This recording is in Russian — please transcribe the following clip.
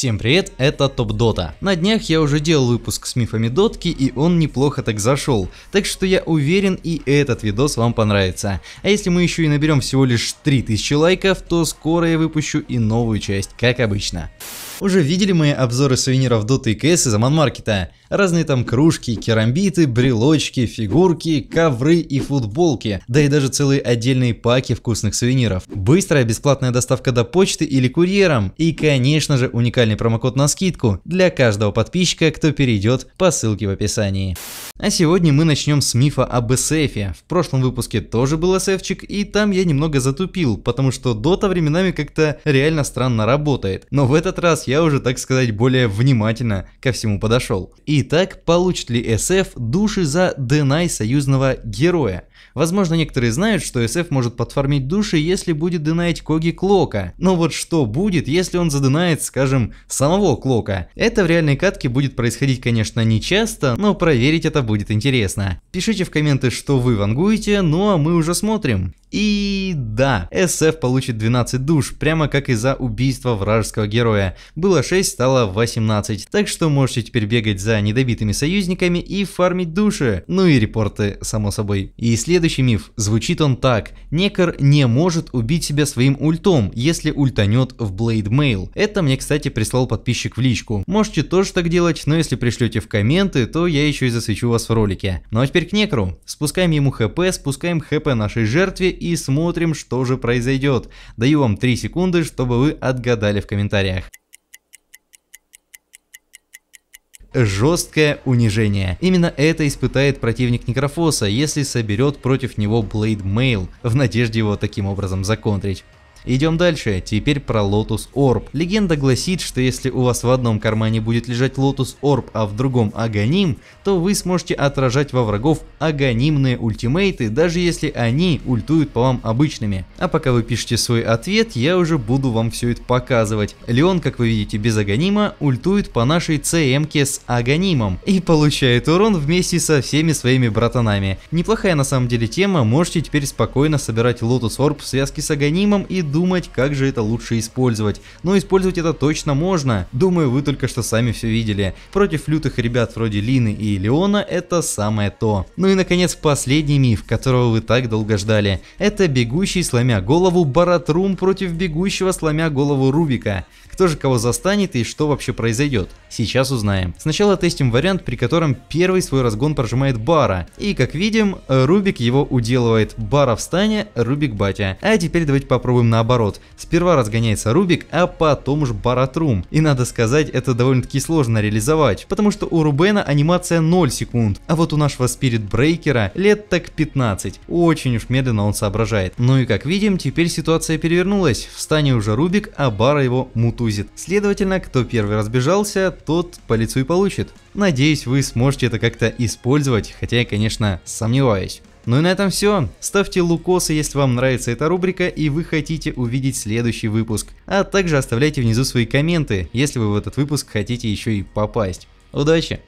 Всем привет, это Топ Дота. На днях я уже делал выпуск с мифами дотки и он неплохо так зашел, так что я уверен и этот видос вам понравится. А если мы еще и наберем всего лишь 3000 лайков, то скоро я выпущу и новую часть, как обычно. Уже видели мои обзоры сувениров Dota и CS из Аманмаркета. Разные там кружки, керамбиты, брелочки, фигурки, ковры и футболки. Да и даже целые отдельные паки вкусных сувениров. Быстрая бесплатная доставка до почты или курьером. И конечно же уникальный промокод на скидку для каждого подписчика, кто перейдет по ссылке в описании. А сегодня мы начнем с мифа об SF. В прошлом выпуске тоже был эсэфчик и там я немного затупил, потому что Dota временами как-то реально странно работает. Но в этот раз я уже, так сказать, более внимательно ко всему подошел. Итак, получит ли SF души за Денай союзного героя? Возможно, некоторые знают, что SF может подформить души, если будет донать Коги Клока. Но вот что будет, если он задынает, скажем, самого Клока? Это в реальной катке будет происходить, конечно, не часто, но проверить это будет интересно. Пишите в комменты, что вы вангуете, ну а мы уже смотрим. И да, SF получит 12 душ, прямо как и за убийство вражеского героя. Было 6, стало 18. Так что можете теперь бегать за недобитыми союзниками и фармить души. Ну и репорты, само собой. если Следующий миф, звучит он так. Некор не может убить себя своим ультом, если ультанет в Blade Mail. Это мне, кстати, прислал подписчик в личку. Можете тоже так делать, но если пришлете в комменты, то я еще и засвечу вас в ролике. Ну а теперь к Некру. Спускаем ему хп, спускаем хп нашей жертве и смотрим, что же произойдет. Даю вам 3 секунды, чтобы вы отгадали в комментариях. жесткое унижение. Именно это испытает противник Некрофоса, если соберет против него Блейд Мейл, в надежде его таким образом законтрить. Идем дальше, теперь про Lotus Orb. Легенда гласит, что если у вас в одном кармане будет лежать Lotus Orb, а в другом Аганим, то вы сможете отражать во врагов аганимные ультимейты, даже если они ультуют по вам обычными. А пока вы пишете свой ответ, я уже буду вам все это показывать. Леон, как вы видите, без Аганима ультует по нашей ЦМке с Аганимом и получает урон вместе со всеми своими братанами. Неплохая на самом деле тема, можете теперь спокойно собирать Lotus Orb в связке с Аганимом и думать, как же это лучше использовать. Но использовать это точно можно. Думаю, вы только что сами все видели. Против лютых ребят вроде Лины и Леона это самое то. Ну и наконец последний миф, которого вы так долго ждали. Это бегущий сломя голову Баратрум против бегущего сломя голову Рубика. Кто же кого застанет и что вообще произойдет? Сейчас узнаем. Сначала тестим вариант, при котором первый свой разгон прожимает Бара. И как видим, Рубик его уделывает. Бара встанет, Рубик батя. А теперь давайте попробуем на наоборот. Сперва разгоняется Рубик, а потом уж Баратрум. И надо сказать, это довольно-таки сложно реализовать, потому что у Рубена анимация 0 секунд, а вот у нашего Спирит Брейкера лет так 15. Очень уж медленно он соображает. Ну и как видим, теперь ситуация перевернулась. В стане уже Рубик, а Бара его мутузит. Следовательно, кто первый разбежался, тот по лицу и получит. Надеюсь, вы сможете это как-то использовать, хотя я, конечно, сомневаюсь. Ну и на этом все. Ставьте лукосы, если вам нравится эта рубрика и вы хотите увидеть следующий выпуск. А также оставляйте внизу свои комменты, если вы в этот выпуск хотите еще и попасть. Удачи!